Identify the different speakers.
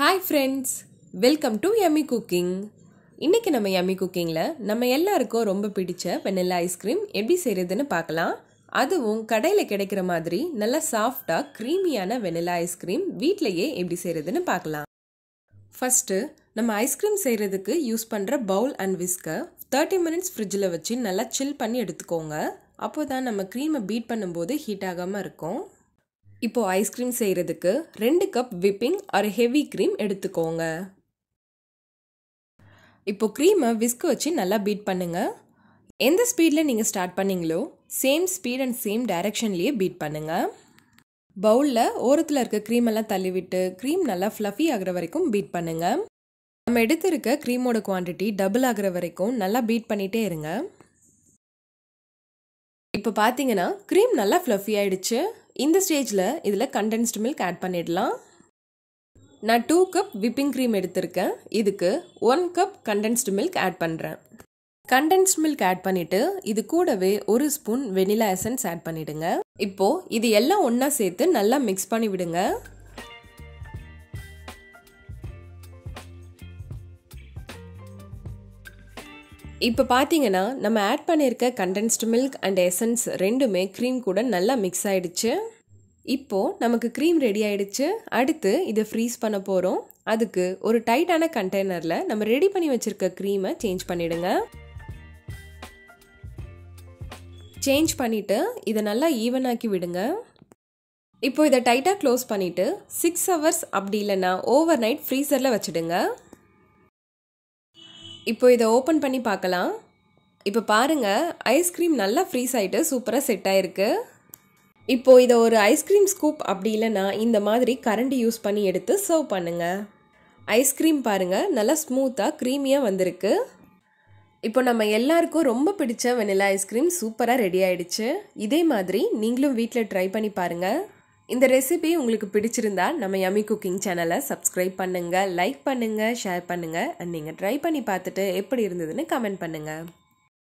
Speaker 1: hi friends welcome to yummy cooking இன்றைக்கி நம்ம Emmy குக்கிங்கில் நம்ம எல்லாருக்கும் ரொம்ப பிடிச்ச வெண்ணிலா ஐஸ்கிரீம் எப்படி செய்கிறதுன்னு பார்க்கலாம் அதுவும் கடையில் கிடைக்கிற மாதிரி நல்லா சாஃப்டாக க்ரீமியான வெண்ணிலா ஐஸ்கிரீம் வீட்டிலையே எப்படி செய்கிறதுன்னு பார்க்கலாம் ஃபஸ்ட்டு நம்ம ஐஸ்கிரீம் செய்கிறதுக்கு யூஸ் பண்ணுற bowl and whisker thirty minutes ஃப்ரிட்ஜில் வச்சு நல்லா சில் பண்ணி எடுத்துக்கோங்க அப்போ தான் நம்ம க்ரீமை பீட் பண்ணும்போது ஹீட் ஆகாமல் இருக்கும் இப்போது ஐஸ்கிரீம் செய்கிறதுக்கு ரெண்டு கப் விப்பிங் ஒரு ஹெவி க்ரீம் எடுத்துக்கோங்க இப்போது க்ரீமை விஸ்க் வச்சு நல்லா பீட் பண்ணுங்கள் எந்த ஸ்பீடில் நீங்கள் ஸ்டார்ட் பண்ணீங்களோ சேம் ஸ்பீட் அண்ட் சேம் டைரக்ஷன்லேயே பீட் பண்ணுங்கள் பவுலில் ஓரத்தில் இருக்க க்ரீமெல்லாம் தள்ளிவிட்டு க்ரீம் நல்லா ஃப்ளஃபி ஆகிற வரைக்கும் பீட் பண்ணுங்கள் நம்ம எடுத்திருக்க க்ரீமோட குவான்டிட்டி டபுள் ஆகிற வரைக்கும் நல்லா பீட் பண்ணிகிட்டே இருங்க இப்போ பார்த்தீங்கன்னா க்ரீம் நல்லா ஃப்ளஃபி ஆகிடுச்சு இந்த ஸ்டேஜில் இதில் கண்டென்ஸ்டு மில்க் ஆட் பண்ணிடலாம் நான் டூ கப் விப்பிங் க்ரீம் எடுத்திருக்கேன் இதுக்கு one cup condensed milk add பண்ணுறேன் கண்டென்ஸ்ட் மில்க் ஆட் பண்ணிவிட்டு இது கூடவே ஒரு ஸ்பூன் வெனிலா எசன்ஸ் ஆட் பண்ணிவிடுங்க இப்போது இது எல்லாம் ஒன்றா சேர்த்து நல்லா மிக்ஸ் பண்ணி விடுங்க இப்போ பார்த்தீங்கன்னா நம்ம ஆட் பண்ணியிருக்க கண்டென்ஸ்டு மில்க் அண்ட் எசன்ஸ் ரெண்டுமே க்ரீம் கூட நல்லா மிக்ஸ் ஆகிடுச்சு இப்போது நமக்கு க்ரீம் ரெடி ஆகிடுச்சு அடுத்து இதை ஃப்ரீஸ் பண்ண போகிறோம் அதுக்கு ஒரு டைட்டான கண்டெய்னரில் நம்ம ரெடி பண்ணி வச்சுருக்க க்ரீமை சேஞ்ச் பண்ணிவிடுங்க சேஞ்ச் பண்ணிவிட்டு இதை நல்லா ஈவனாக்கி விடுங்க இப்போ இதை டைட்டாக க்ளோஸ் பண்ணிவிட்டு சிக்ஸ் ஹவர்ஸ் அப்படி இல்லைன்னா ஓவர் நைட் ஃப்ரீசரில் வச்சுடுங்க இப்போ இதை ஓப்பன் பண்ணி பார்க்கலாம் இப்போ பாருங்கள் ஐஸ்கிரீம் நல்லா ஃப்ரீஸ் ஆகிட்டு சூப்பராக செட் ஆகிருக்கு இப்போது இதை ஒரு ஐஸ்கிரீம் ஸ்கூப் அப்படி இல்லைனா இந்த மாதிரி கரண்டி யூஸ் பண்ணி எடுத்து சர்வ் பண்ணுங்கள் ஐஸ்கிரீம் பாருங்கள் நல்லா ஸ்மூத்தாக க்ரீமியாக வந்திருக்கு இப்போ நம்ம எல்லாருக்கும் ரொம்ப பிடிச்ச வெனிலா ஐஸ்கிரீம் சூப்பராக ரெடி ஆகிடுச்சு இதே மாதிரி நீங்களும் வீட்டில் ட்ரை பண்ணி பாருங்கள் இந்த ரெசிபி உங்களுக்கு பிடிச்சிருந்தா நம்ம யமி குக்கிங் சேனலை சப்ஸ்கிரைப் பண்ணுங்கள் லைக் பண்ணுங்கள் ஷேர் பண்ணுங்கள் அண்ட் நீங்கள் ட்ரை பண்ணி பார்த்துட்டு எப்படி இருந்ததுன்னு கமெண்ட் பண்ணுங்கள்